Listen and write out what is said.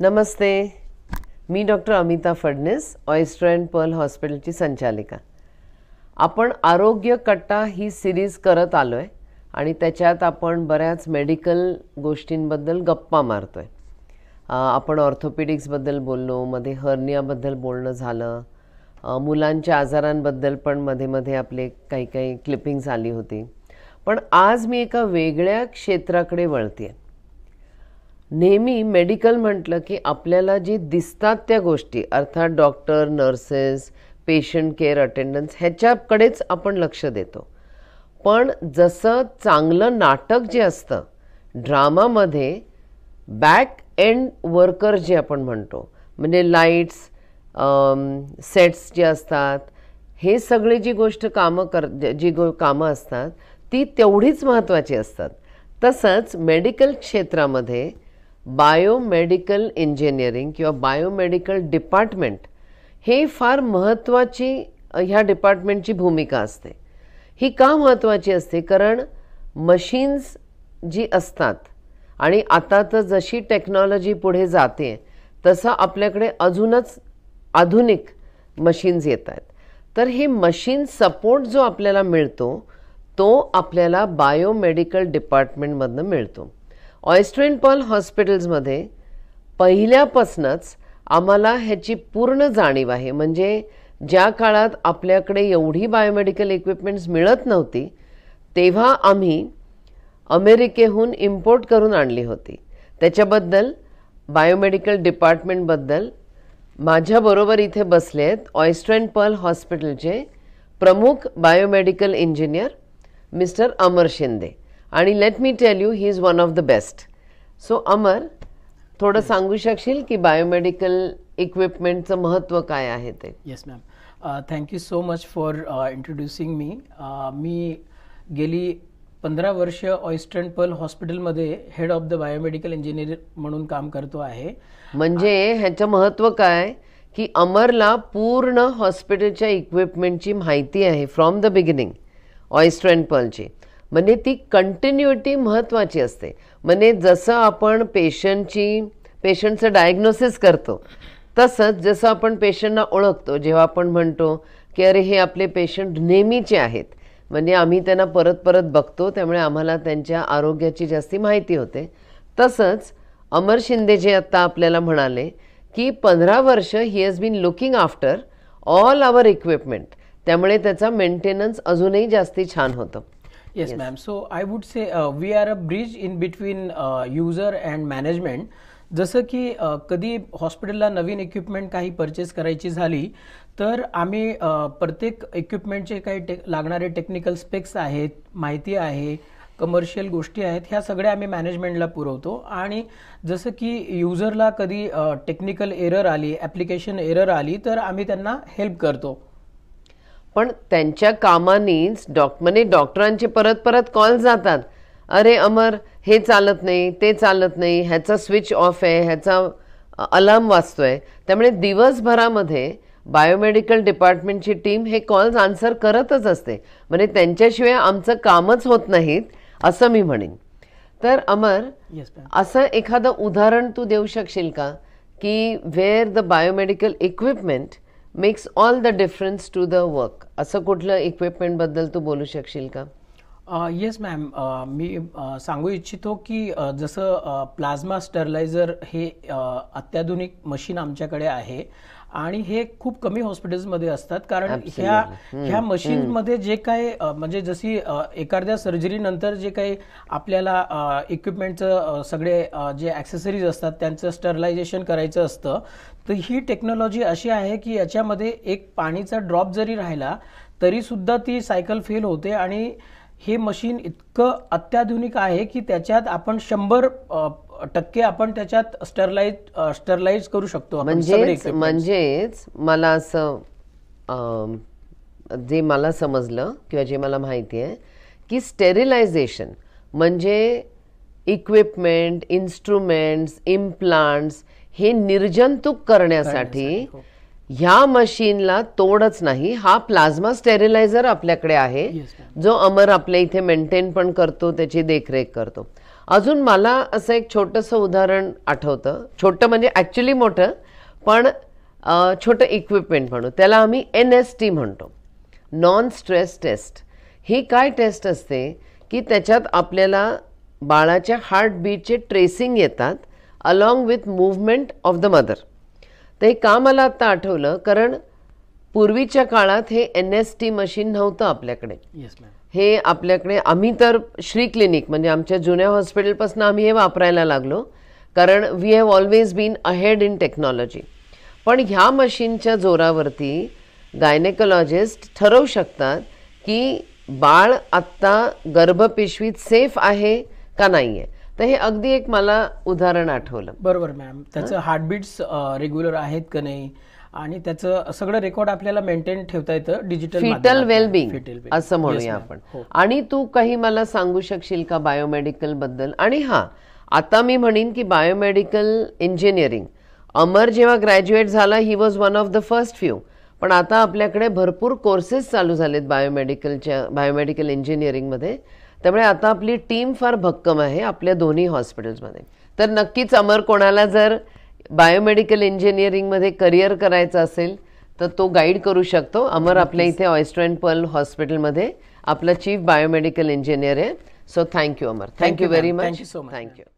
नमस्ते मी doctor Amita Phadnis oyster and pearl हॉस्पिटलची संचालिका आपण आरोग्य कट्टा ही सिरीज करत आलो आहे आणि त्याच्यात आपण बऱ्याच मेडिकल गोष्टींबद्दल गप्पा मारतो आहे आपण ऑर्थोपेडिक्सबद्दल बोललो मध्ये हर्नियाबद्दल बोलणं झालं मुलांच्या आजारांबद्दल पण मध्ये मध्ये आपले काही काही क्लिपिंग्स आली होती पण आज मी एका वेगळ्या क्षेत्राकडे वळते नेहमी मेडिकल म्हटलं की आपल्याला जी दिसतात त्या गोष्टी अर्थात doctor nurses patient care attendance ह्याच्याकडेच आपण लक्ष देतो पण जसं चांगलं नाटक जे असतं ड्रामामध्ये बॅक एंड वर्कर जे आपण म्हणतो म्हणजे लाईट्स सेट्स जे असतात हे सगळे जी गोष्ट कामं कर जी गो कामं असतात ती तेवढीच महत्त्वाची असतात तसंच मेडिकल क्षेत्रामध्ये बायोमेडिकल इंजिनिअरिंग किंवा बायोमेडिकल डिपार्टमेंट हे फार महत्त्वाची ह्या डिपार्टमेंटची भूमिका असते ही का महत्त्वाची असते कारण मशीन्स जी असतात आणि आता तर जशी टेक्नॉलॉजी पुढे जाते तसं आपल्याकडे अजूनच आधुनिक मशीन्स येत आहेत तर हे मशीन सपोर्ट जो आपल्याला मिळतो तो आपल्याला बायोमेडिकल डिपार्टमेंटमधनं मिळतो ऑयस्ट्रेन पॉल हॉस्पिटल्समध्ये पहिल्यापासूनच आम्हाला ह्याची पूर्ण जाणीव आहे म्हणजे ज्या काळात आपल्याकडे एवढी बायोमेडिकल इक्विपमेंट्स मिळत नव्हती तेव्हा आम्ही अमेरिकेहून इम्पोर्ट करून आणली होती त्याच्याबद्दल बायोमेडिकल डिपार्टमेंटबद्दल माझ्याबरोबर इथे बसले आहेत ऑयस्ट्रेन पर्ल हॉस्पिटलचे प्रमुख biomedical engineer mister Amar Shinde आणि let me tell you he is one of the best so Amar थोडं सांगू शकशील की बायोमेडिकल इक्विपमेंटचं महत्त्व काय आहे ते yes ma'am thank you so much for introducing me मी गेली पंधरा वर्ष ऑइस्टर्न पर्ल हॉस्पिटलमध्ये head of the biomedical engineer म्हणून काम करतो आहे म्हणजे ह्याचं महत्त्व काय की अमरला पूर्ण हॉस्पिटलच्या इक्विपमेंटची माहिती आहे फ्रॉम द बिगिनिंग ऑइस्टर्न पर्लची म्हणजे ती कंटिन्युटी महत्त्वाची असते म्हणजे जसं आपण पेशंटची पेशंटचं डायग्नोसिस करतो तसंच जसं आपण पेशंटना ओळखतो जेव्हा आपण म्हणतो की अरे हे आपले पेशंट नेहमीचे आहेत म्हणजे आम्ही त्यांना परत परत बघतो त्यामुळे आम्हाला त्यांच्या आरोग्याची जास्ती माहिती होते तसंच अमर शिंदे जे आत्ता आपल्याला म्हणाले की पंधरा वर्ष he has been looking after all our equipment त्यामुळे त्याचा मेंटेनन्स अजूनही जास्ती छान होतं Yes, yes. ma'am. So I would say uh, we are a bridge in between uh, user and management. जसं की uh, कधी हॉस्पिटलला नवीन इक्विपमेंट काही परचेस करायची झाली तर आम्ही uh, प्रत्येक इक्विपमेंटचे काही टे लागणारे टेक्निकल स्पेक्स आहेत माहिती आहे कमर्शियल गोष्टी आहेत ह्या सगळ्या आम्ही मॅनेजमेंटला पुरवतो आणि जसं की युजरला कधी टेक्निकल uh, एरर आली ॲप्लिकेशन एरर आली तर आम्ही त्यांना हेल्प करतो पण त्यांच्या कामानेच डॉक म्हणजे डॉक्टरांचे परत परत कॉल जातात अरे अमर हे चालत नाही ते चालत नाही ह्याचा स्विच ऑफ आहे ह्याचा अलार्म वाचतो आहे त्यामुळे दिवसभरामध्ये बायोमेडिकल डिपार्टमेंटची टीम हे कॉल्स आन्सर करतच असते म्हणजे त्यांच्याशिवाय आमचं कामच होत नाहीत असं मी म्हणेन तर अमर असं एखादं उदाहरण तू देऊ शकशील का की where the biomedical equipment makes all the difference to the work असं कुठलं इक्विपमेंटबद्दल तू बोलू शकशील का येस मॅम मी सांगू इच्छितो की जसं प्लाझ्मा स्टरलायझर हे अत्याधुनिक मशीन आमच्याकडे आहे आणि हे खूप कमी हॉस्पिटल्समध्ये असतात कारण ह्या ह्या मशीनमध्ये जे काही म्हणजे जशी एखाद्या सर्जरीनंतर जे काही आपल्याला इक्विपमेंटचं सगळे जे ॲक्सेसरीज असतात त्यांचं स्टरलायझेशन करायचं असतं तर ही टेक्नॉलॉजी अशी आहे की याच्यामध्ये एक पाणीचा ड्रॉप जरी राहिला तरीसुद्धा ती सायकल फेल होते आणि हे मशीन इतकं अत्याधुनिक आहे की त्याच्यात आपण शंभर टक्के आपण त्याच्यात स्टरलाइज स्टरलाइज करू शकतो म्हणजेच म्हणजेच मला असं जे मला समजलं किंवा जे मला माहिती आहे की स्टेरिलायझेशन म्हणजे इक्विपमेंट इंस्ट्रुमेंट्स इम्प्लांट्स हे निर्जंतुक करण्यासाठी हो. ह्या मशीनला तोडच नाही हा प्लाझ्मा स्टेरिलायझर आपल्याकडे आहे जो अमर आपल्या इथे मेंटेन पण करतो त्याची देखरेख करतो अजून मला असं एक छोटंसं उदाहरण आठवतं छोटं म्हणजे ॲक्च्युली मोठं पण छोटं इक्विपमेंट म्हणू त्याला आम्ही एन एस टी म्हणतो नॉन स्ट्रेस टेस्ट ही काय टेस्ट असते की त्याच्यात आपल्याला बाळाच्या हार्ट बीटचे ट्रेसिंग येतात along with movement of the mother ते हे का मला आत्ता आठवलं कारण पूर्वीच्या काळात हे एन एस टी मशीन नव्हतं आपल्याकडे हे आपल्याकडे आम्ही तर श्री क्लिनिक म्हणजे आमच्या जुन्या हॉस्पिटलपासून आम्ही हे वापरायला लागलो कारण we have always been ahead in technology पण ह्या मशीनच्या जोरावरती गायनेकोलॉजिस्ट ठरवू शकतात की बाळ आत्ता गर्भपिशवीत सेफ आहे का नाही आहे तर हे अगदी एक मला उदाहरण आठवलं बरोबर मॅम त्याचं हार्टबीट्स रेग्युलर आहेत का नाही आणि त्याचं सगळं रेकॉर्ड आपल्याला मेंटेन ठेवता येतं डिजिटल फिटल वेलबिंग असं म्हणूया आपण हो. आणि तू काही मला सांगू शकशील का बायोमेडिकल बद्दल आणि हा आता मी म्हणेन की बायोमेडिकल इंजिनिअरिंग अमर जेव्हा ग्रॅज्युएट झाला he was one of the first few पण आता आपल्याकडे भरपूर कोर्सेस चालू झालेत बायोमेडिकलच्या बायोमेडिकल इंजिनिअरिंगमध्ये त्यामुळे आता आपली टीम फार भक्कम आहे आपल्या दोन्ही हॉस्पिटल्समध्ये तर नक्कीच अमर कोणाला जर बायोमेडिकल इंजिनिअरिंगमध्ये करिअर करायचं असेल तर तो गाईड करू शकतो अमर आपल्या इथे ऑयस्टर अँड पर्ल हॉस्पिटलमध्ये आपला चीफ बायोमेडिकल इंजिनियर आहे so thank you Amar thank you very much thank you